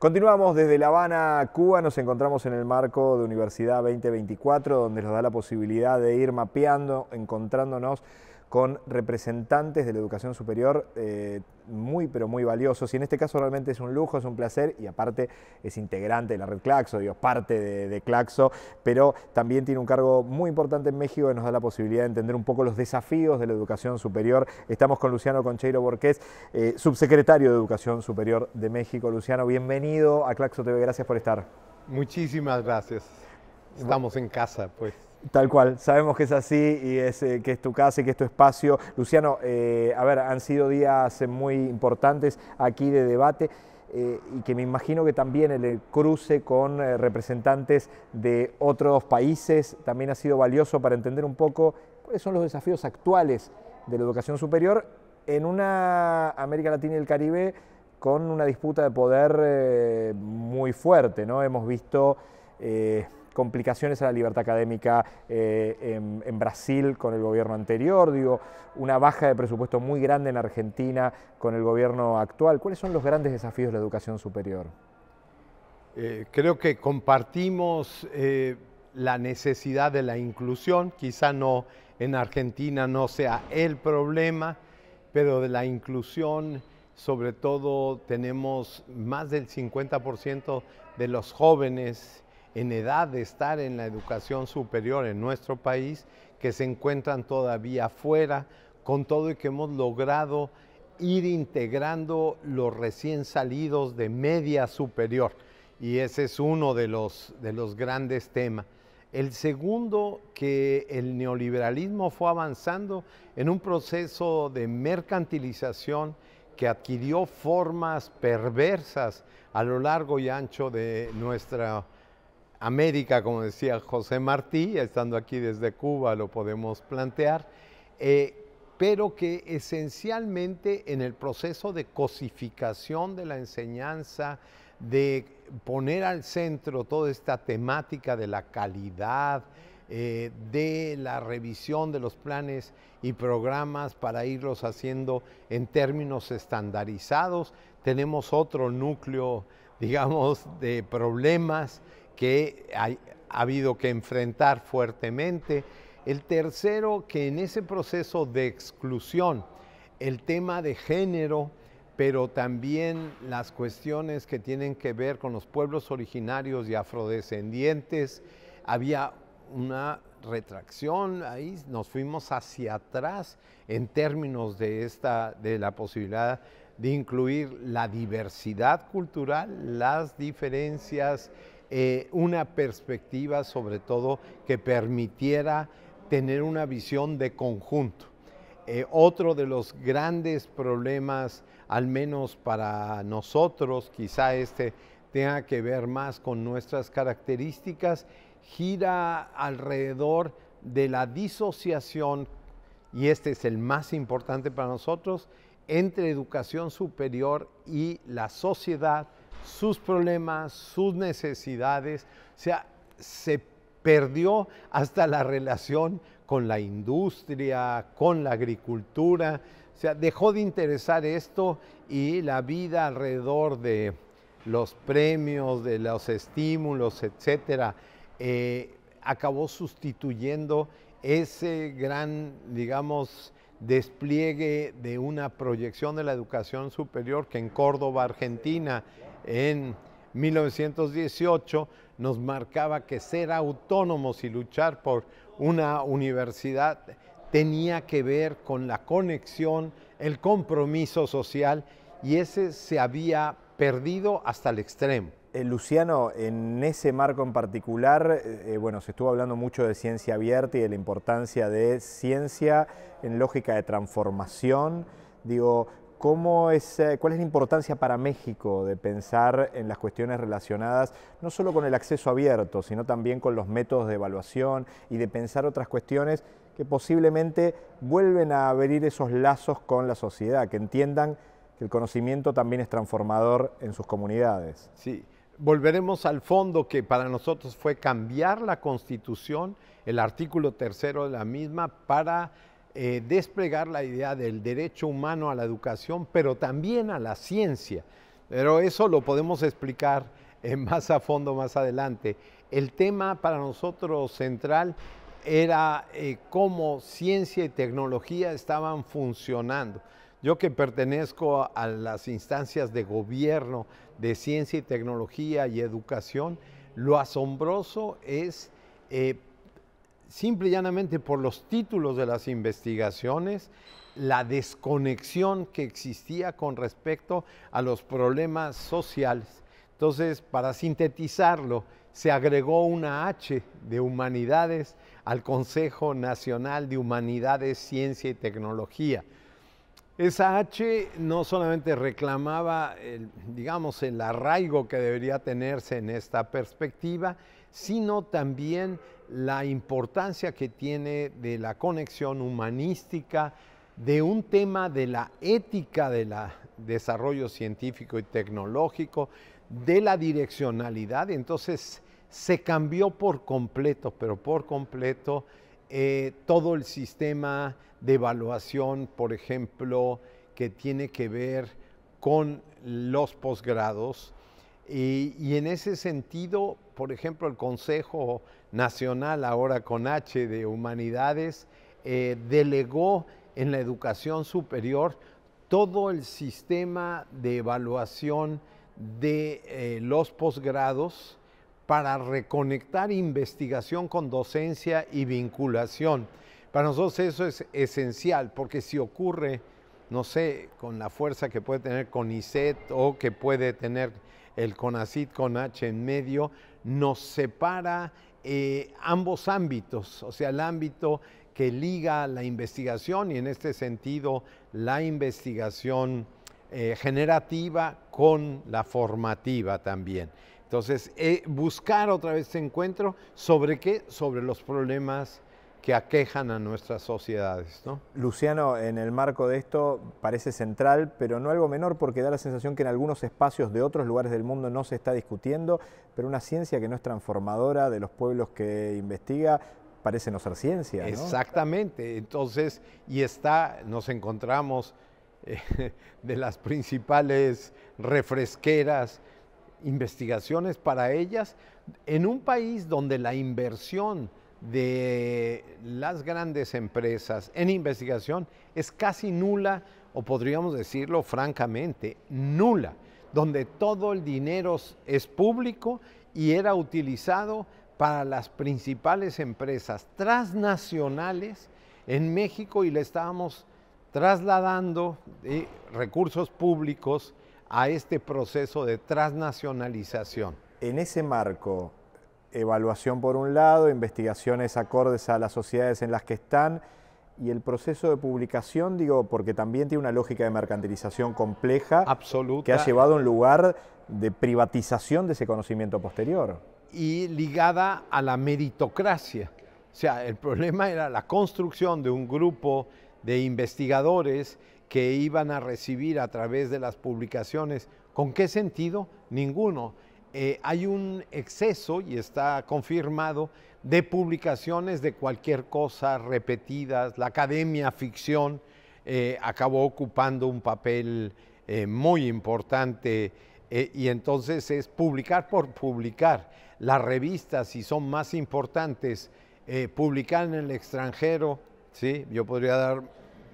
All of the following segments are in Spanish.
Continuamos desde La Habana, Cuba, nos encontramos en el marco de Universidad 2024, donde nos da la posibilidad de ir mapeando, encontrándonos con representantes de la educación superior eh, muy, pero muy valiosos. Y en este caso realmente es un lujo, es un placer y aparte es integrante de la red Claxo, Dios parte de, Claxo, pero también tiene un cargo muy importante en México que nos da la posibilidad de entender un poco los desafíos de la educación superior. Estamos con Luciano Concheiro Borqués, eh, subsecretario de Educación Superior de México. Luciano, bienvenido a Claxo TV, gracias por estar. Muchísimas gracias. Estamos en casa, pues. Tal cual, sabemos que es así y es, eh, que es tu casa y que es tu espacio. Luciano, eh, a ver, han sido días eh, muy importantes aquí de debate y que me imagino que también el cruce con representantes de otros países también ha sido valioso para entender un poco cuáles son los desafíos actuales de la educación superior en una América Latina y el Caribe con una disputa de poder muy fuerte. ¿no? Hemos visto complicaciones a la libertad académica eh, en, Brasil con el gobierno anterior, digo, una baja de presupuesto muy grande en Argentina con el gobierno actual. ¿Cuáles son los grandes desafíos de la educación superior? Eh, creo que compartimos eh, la necesidad de la inclusión, quizá no en Argentina no sea el problema, pero de la inclusión sobre todo tenemos más del 50% de los jóvenes en edad de estar en la educación superior en nuestro país que se encuentran todavía fuera, con todo y que hemos logrado ir integrando los recién salidos de media superior. Y ese es uno de los, de los grandes temas. El segundo, que el neoliberalismo fue avanzando en un proceso de mercantilización que adquirió formas perversas a lo largo y ancho de nuestra América, como decía José Martí, estando aquí desde Cuba lo podemos plantear, eh, pero que esencialmente en el proceso de cosificación de la enseñanza, de poner al centro toda esta temática de la calidad, eh, de la revisión de los planes y programas para irlos haciendo en términos estandarizados. Tenemos otro núcleo, digamos, de problemas que ha habido que enfrentar fuertemente. El tercero, que en ese proceso de exclusión, el tema de género, pero también las cuestiones que tienen que ver con los pueblos originarios y afrodescendientes, había una retracción ahí, nos fuimos hacia atrás en términos de, esta, de la posibilidad de incluir la diversidad cultural, las diferencias eh, una perspectiva sobre todo que permitiera tener una visión de conjunto. Eh, otro de los grandes problemas, al menos para nosotros, quizá este tenga que ver más con nuestras características, gira alrededor de la disociación, y este es el más importante para nosotros, entre educación superior y la sociedad sus problemas, sus necesidades. O sea, se perdió hasta la relación con la industria, con la agricultura. O sea, dejó de interesar esto y la vida alrededor de los premios, de los estímulos, etcétera, eh, acabó sustituyendo ese gran, digamos, despliegue de una proyección de la educación superior que en Córdoba, Argentina, en 1918 nos marcaba que ser autónomos y luchar por una universidad tenía que ver con la conexión, el compromiso social y ese se había perdido hasta el extremo. Eh, Luciano, en ese marco en particular, eh, eh, bueno, se estuvo hablando mucho de ciencia abierta y de la importancia de ciencia en lógica de transformación. Digo, es, eh, ¿Cuál es la importancia para México de pensar en las cuestiones relacionadas no solo con el acceso abierto, sino también con los métodos de evaluación y de pensar otras cuestiones que posiblemente vuelven a abrir esos lazos con la sociedad, que entiendan que el conocimiento también es transformador en sus comunidades? Sí, volveremos al fondo que para nosotros fue cambiar la constitución, el artículo tercero de la misma, para eh, desplegar la idea del derecho humano a la educación, pero también a la ciencia. Pero eso lo podemos explicar eh, más a fondo más adelante. El tema para nosotros central era eh, cómo ciencia y tecnología estaban funcionando. Yo que pertenezco a, las instancias de gobierno de ciencia y tecnología y educación, lo asombroso es simple y llanamente por los títulos de las investigaciones, la desconexión que existía con respecto a los problemas sociales. Entonces, para sintetizarlo, se agregó una H de humanidades al Consejo Nacional de Humanidades, Ciencia y Tecnología. Esa H no solamente reclamaba, digamos, el arraigo que debería tenerse en esta perspectiva, sino también la importancia que tiene de la conexión humanística, de un tema de la ética del desarrollo científico y tecnológico, de la direccionalidad. Entonces se cambió por completo, pero por completo, eh, todo el sistema de evaluación, por ejemplo, que tiene que ver con los posgrados. y en ese sentido, por ejemplo, el Consejo Nacional, ahora con H, de Humanidades, eh, delegó en la educación superior todo el sistema de evaluación de eh, los posgrados para reconectar investigación con docencia y vinculación. Para nosotros eso es esencial, porque si ocurre, no sé, con la fuerza que puede tener CONICET o que puede tener el CONACIT con H en medio, nos separa eh, ambos ámbitos, o sea, el ámbito que liga la investigación y en este sentido la investigación eh, generativa con la formativa también. Entonces, eh, buscar otra vez ese encuentro sobre qué, sobre los problemas que aquejan a nuestras sociedades. ¿no? Luciano, en el marco de esto parece central, pero no algo menor porque da la sensación que en algunos espacios de otros lugares del mundo no se está discutiendo, pero una ciencia que no es transformadora de los pueblos que investiga parece no ser ciencia. Exactamente, entonces, y está, nos encontramos eh, de las principales refresqueras, investigaciones para ellas, en un país donde la inversión de las grandes empresas en investigación es casi nula, o podríamos decirlo francamente, nula, donde todo el dinero es público y era utilizado para las principales empresas transnacionales en México y le estábamos trasladando eh, recursos públicos a este proceso de transnacionalización. En ese marco, evaluación por un lado, investigaciones acordes a las sociedades en las que están y el proceso de publicación, digo, porque también tiene una lógica de mercantilización compleja Absoluta. que ha llevado a un lugar de privatización de ese conocimiento posterior. Y ligada a la meritocracia. O sea, el problema era la construcción de un grupo de investigadores que iban a recibir a través de las publicaciones. ¿Con qué sentido? Ninguno. Eh, hay un exceso, y está confirmado, de publicaciones de cualquier cosa repetidas. La academia ficción eh, acabó ocupando un papel eh, muy importante y entonces es publicar por publicar. Las revistas, si son más importantes, publicar en el extranjero, ¿sí? yo podría dar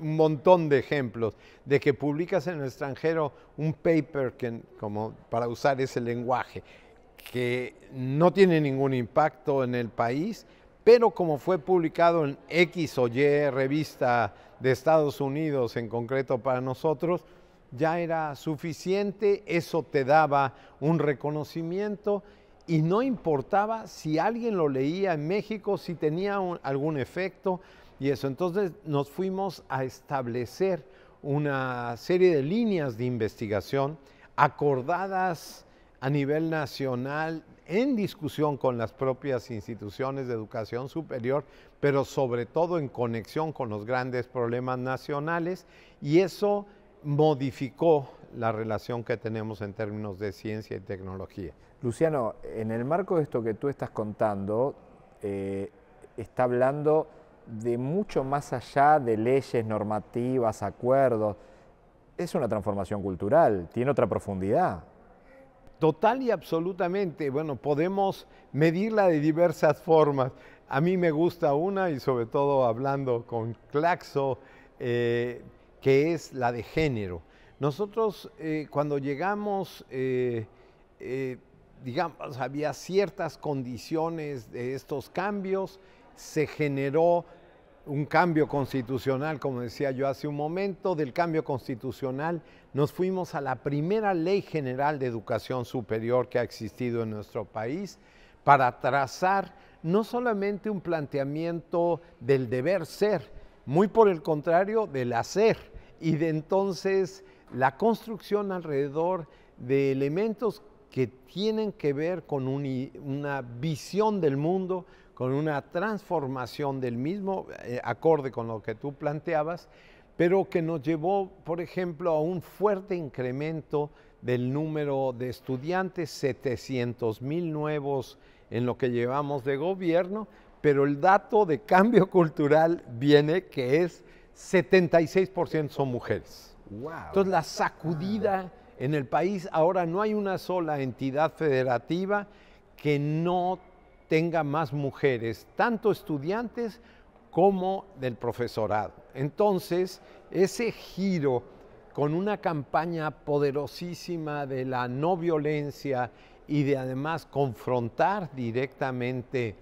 un montón de ejemplos de que publicas en el extranjero un paper que, como para usar ese lenguaje, que no tiene ningún impacto en el país, pero como fue publicado en X o Y revista de Estados Unidos, en concreto para nosotros, ya era suficiente, eso te daba un reconocimiento y no importaba si alguien lo leía en México, si tenía algún efecto, y eso. Entonces nos fuimos a establecer una serie de líneas de investigación acordadas a nivel nacional en discusión con las propias instituciones de educación superior, pero sobre todo en conexión con los grandes problemas nacionales y eso modificó la relación que tenemos en términos de ciencia y tecnología. Luciano, en el marco de esto que tú estás contando, eh, está hablando de mucho más allá de leyes, normativas, acuerdos. Es una transformación cultural, tiene otra profundidad. Total y absolutamente. Bueno, podemos medirla de diversas formas. A mí me gusta una y sobre todo hablando con Claxo, eh, que es la de género. Nosotros eh, cuando llegamos, eh, digamos, había ciertas condiciones de estos cambios se generó un cambio constitucional, como decía yo hace un momento, del cambio constitucional nos fuimos a la primera ley general de educación superior que ha existido en nuestro país para trazar no solamente un planteamiento del deber ser, muy por el contrario del hacer, y de entonces la construcción alrededor de elementos que tienen que ver con una visión del mundo, con una transformación del mismo, eh, acorde con lo que tú planteabas, pero que nos llevó, por ejemplo, a un fuerte incremento del número de estudiantes, 700 mil nuevos en lo que llevamos de gobierno, pero el dato de cambio cultural viene que es 76% son mujeres. Entonces la sacudida en el país, ahora no hay una sola entidad federativa que no tenga más mujeres, tanto estudiantes como del profesorado. Entonces, ese giro con una campaña poderosísima de la no violencia y de además confrontar directamente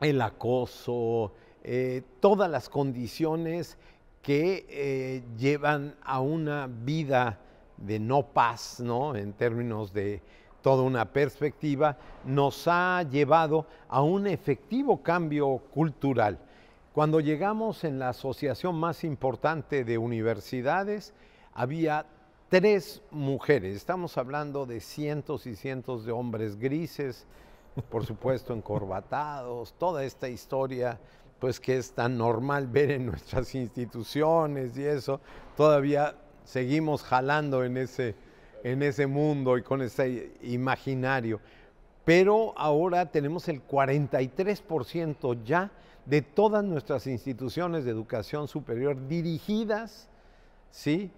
el acoso, eh, todas las condiciones que eh, llevan a una vida de no paz, ¿no? En términos de toda una perspectiva, nos ha llevado a un efectivo cambio cultural. Cuando llegamos en la asociación más importante de universidades, había tres mujeres. Estamos hablando de cientos y cientos de hombres grises, por supuesto encorbatados, toda esta historia pues que es tan normal ver en nuestras instituciones y eso, todavía seguimos jalando en ese en ese mundo y con ese imaginario. Pero ahora tenemos el 43% ya de todas nuestras instituciones de educación superior dirigidas, ¿sí?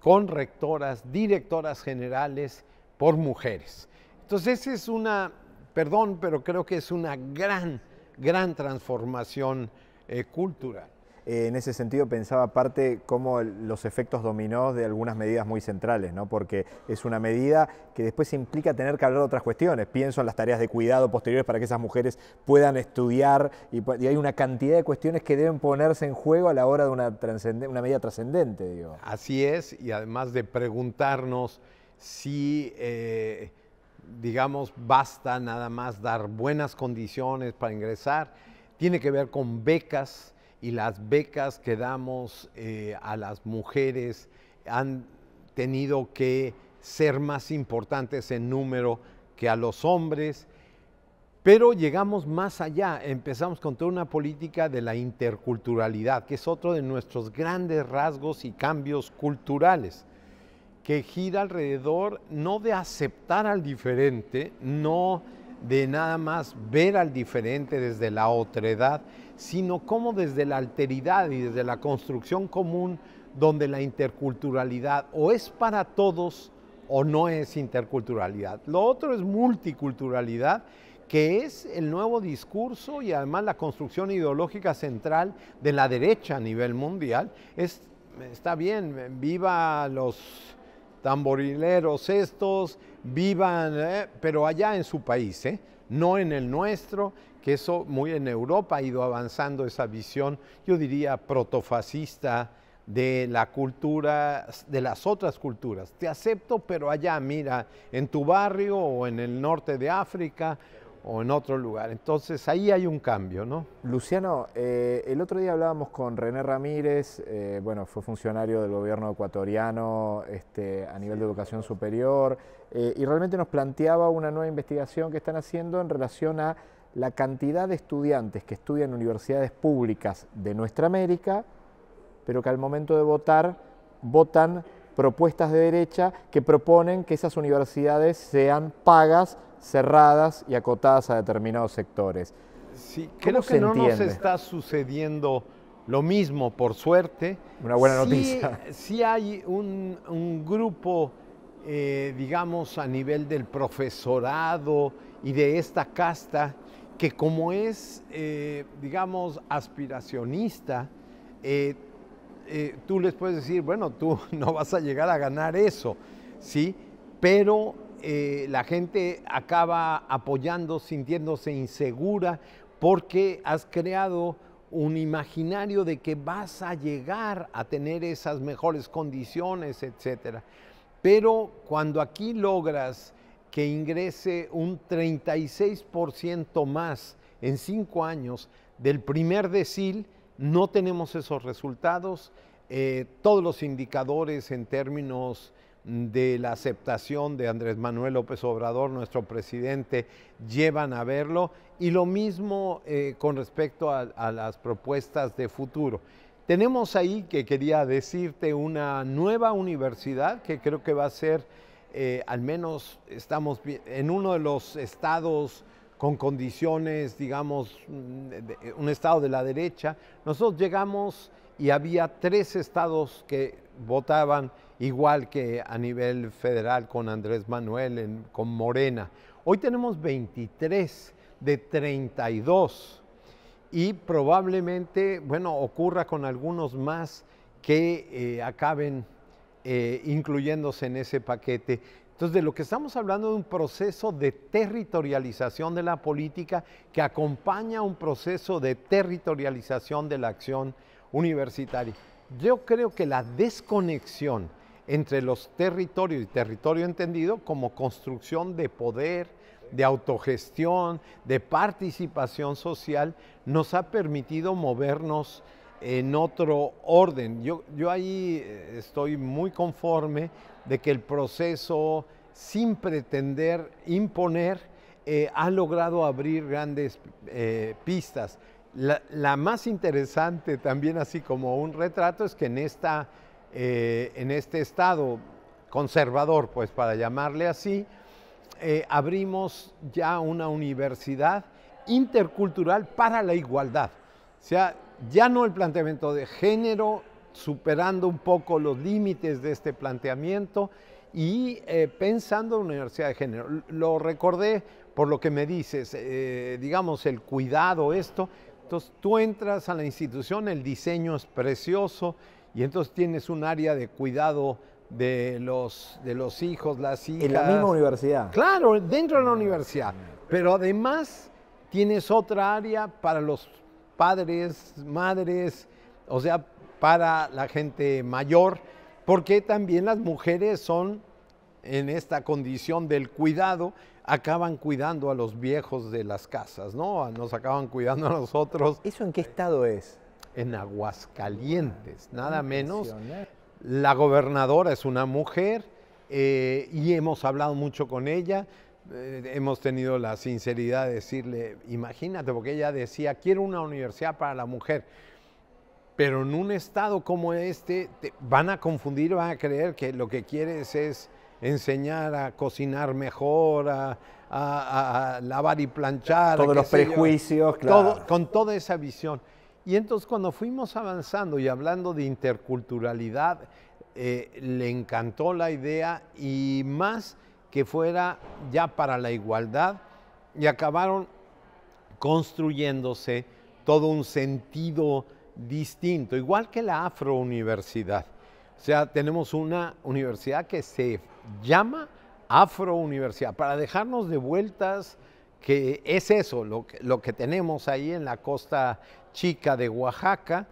Con rectoras, directoras generales por mujeres. Entonces es una, perdón, pero creo que es una gran, gran transformación eh, cultural. Eh, en ese sentido pensaba aparte como los efectos dominó de algunas medidas muy centrales, ¿no? porque es una medida que después implica tener que hablar de otras cuestiones. Pienso en las tareas de cuidado posteriores para que esas mujeres puedan estudiar y, hay una cantidad de cuestiones que deben ponerse en juego a la hora de una, una medida trascendente. Digo. Así es, y además de preguntarnos si... Eh, digamos, basta nada más dar buenas condiciones para ingresar, tiene que ver con becas, y las becas que damos eh, a las mujeres han tenido que ser más importantes en número que a los hombres, pero llegamos más allá, empezamos con toda una política de la interculturalidad, que es otro de nuestros grandes rasgos y cambios culturales, que gira alrededor no de aceptar al diferente, no de nada más ver al diferente desde la otredad, edad, sino como desde la alteridad y desde la construcción común, donde la interculturalidad o es para todos o no es interculturalidad. Lo otro es multiculturalidad, que es el nuevo discurso y además la construcción ideológica central de la derecha a nivel mundial. Es, está bien, viva los tamborileros estos, vivan, eh, pero allá en su país, eh, no en el nuestro, que eso muy en Europa ha ido avanzando esa visión, yo diría, protofascista de la cultura, de las otras culturas. Te acepto, pero allá, mira, en tu barrio o en el norte de África o en otro lugar. Entonces ahí hay un cambio, ¿no? Luciano, eh, el otro día hablábamos con René Ramírez, eh, bueno, fue funcionario del gobierno ecuatoriano este, a nivel de educación superior, eh, y realmente nos planteaba una nueva investigación que están haciendo en relación a la cantidad de estudiantes que estudian universidades públicas de nuestra América, pero que al momento de votar votan propuestas de derecha que proponen que esas universidades sean pagas, cerradas y acotadas a determinados sectores. Sí, creo que no nos está sucediendo lo mismo, por suerte. Una buena noticia. Si hay un, grupo, eh, digamos, a nivel del profesorado y de esta casta que como es, eh, digamos, aspiracionista, eh, eh, tú les puedes decir, bueno, tú no vas a llegar a ganar eso, ¿sí? Pero la gente acaba apoyando, sintiéndose insegura, porque has creado un imaginario de que vas a llegar a tener esas mejores condiciones, etc. Pero cuando aquí logras que ingrese un 36% más en cinco años del primer decil, no tenemos esos resultados. Eh, todos los indicadores en términos de la aceptación de Andrés Manuel López Obrador, nuestro presidente, llevan a verlo. Y lo mismo eh, con respecto a, a las propuestas de futuro. Tenemos ahí que quería decirte una nueva universidad que creo que va a ser eh, al menos estamos en uno de los estados con condiciones, digamos, mm, un estado de la derecha. Nosotros llegamos y había tres estados que votaban igual que a nivel federal con Andrés Manuel, con Morena. Hoy tenemos 23 de 32 y probablemente, bueno, ocurra con algunos más que eh, acaben eh, incluyéndose en ese paquete. Entonces, de lo que estamos hablando es un proceso de territorialización de la política que acompaña un proceso de territorialización de la acción universitaria. Yo creo que la desconexión entre los territorios y territorio entendido como construcción de poder, de autogestión, de participación social, nos ha permitido movernos en otro orden. Yo, yo ahí eh, estoy muy conforme de que el proceso, sin pretender imponer, eh, ha logrado abrir grandes eh, pistas. La, más interesante también, así como un retrato, es que en, esta, en este estado conservador, pues para llamarle así, abrimos ya una universidad intercultural para la igualdad. sea, ya no el planteamiento de género, superando un poco los límites de este planteamiento y eh, pensando en una universidad de género. Lo recordé por lo que me dices, eh, digamos, el cuidado, esto. Entonces tú entras a la institución, el diseño es precioso y entonces tienes un área de cuidado de los, de los hijos, las hijas. En la misma universidad. Claro, dentro de la ah, universidad. Pero además tienes otra área para los padres, madres, o sea, para la gente mayor, porque también las mujeres son en esta condición del cuidado, acaban cuidando a los viejos de las casas, ¿no? Nos acaban cuidando a nosotros. ¿Eso en qué estado es? En Aguascalientes, nada menos. La gobernadora es una mujer eh, y hemos hablado mucho con ella. Eh, hemos tenido la sinceridad de decirle, imagínate, porque ella decía, quiero una universidad para la mujer. Pero en un estado como este van a confundir, van a creer que lo que quieres es enseñar a cocinar mejor, a, lavar y planchar. Todos los prejuicios, claro. con toda esa visión. Y entonces cuando fuimos avanzando y hablando de interculturalidad, eh, le encantó la idea y más que fuera ya para la igualdad y acabaron construyéndose todo un sentido distinto, igual que la afrouniversidad. O sea, tenemos una universidad que se llama afrouniversidad, para dejarnos de vueltas que es eso, lo que, lo que tenemos ahí en la costa chica de Oaxaca.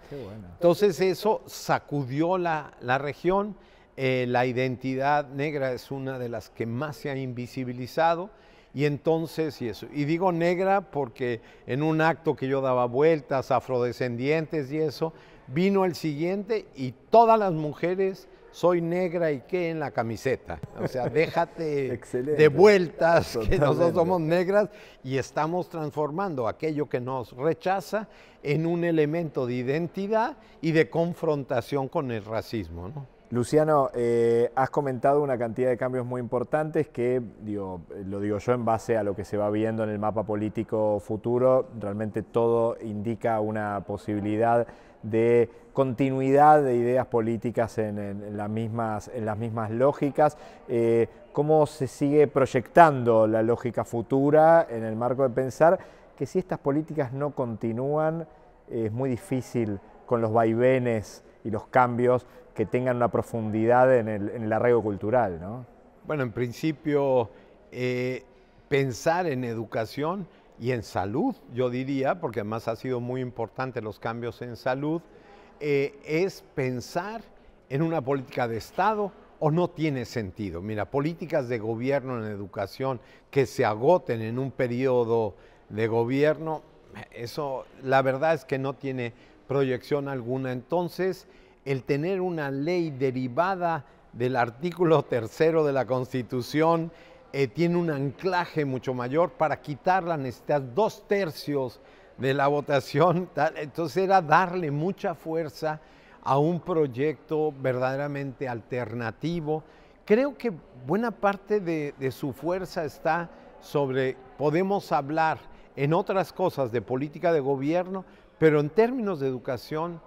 Entonces eso sacudió la, la región eh, la identidad negra es una de las que más se ha invisibilizado. Y entonces, y eso, y digo negra porque en un acto que yo daba vueltas, afrodescendientes y eso, vino el siguiente y todas las mujeres soy negra y qué en la camiseta. O sea, déjate de vueltas, que nosotros somos negras y estamos transformando aquello que nos rechaza en un elemento de identidad y de confrontación con el racismo. ¿no? Luciano, eh, has comentado una cantidad de cambios muy importantes que, digo, lo digo yo en base a lo que se va viendo en el mapa político futuro, realmente todo indica una posibilidad de continuidad de ideas políticas en, las, mismas, lógicas. Eh, ¿Cómo se sigue proyectando la lógica futura en el marco de pensar que si estas políticas no continúan, es muy difícil con los vaivenes y los cambios que tengan una profundidad en el, en arraigo cultural. ¿no? Bueno, en principio, eh, pensar en educación y en salud, yo diría, porque además ha sido muy importante los cambios en salud, eh, es pensar en una política de Estado o no tiene sentido. Mira, políticas de gobierno en educación que se agoten en un periodo de gobierno, eso la verdad es que no tiene proyección alguna. Entonces, el tener una ley derivada del artículo tercero de la Constitución eh, tiene un anclaje mucho mayor. Para quitar la necesidad dos tercios de la votación. Entonces era darle mucha fuerza a un proyecto verdaderamente alternativo. Creo que buena parte de su fuerza está sobre, podemos hablar en otras cosas de política de gobierno, pero en términos de educación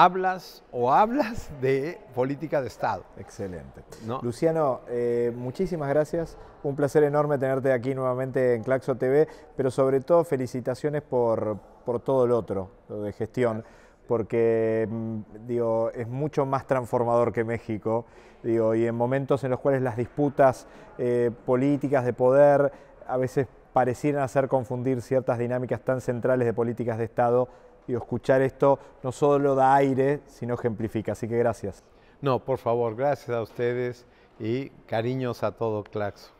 hablas o hablas de política de Estado. Excelente. Luciano, eh, muchísimas gracias. Un placer enorme tenerte aquí nuevamente en Claxo TV, pero sobre todo felicitaciones por, por todo el otro, lo de gestión. Porque mm, digo, es mucho más transformador que México. Digo, y en momentos en los cuales las disputas eh, políticas de poder a veces parecieran hacer confundir ciertas dinámicas tan centrales de políticas de Estado, y escuchar esto no solo da aire, sino ejemplifica. Así que gracias. No, por favor, gracias a ustedes y cariños a todo Claxo.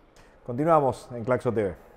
Continuamos en Claxo TV.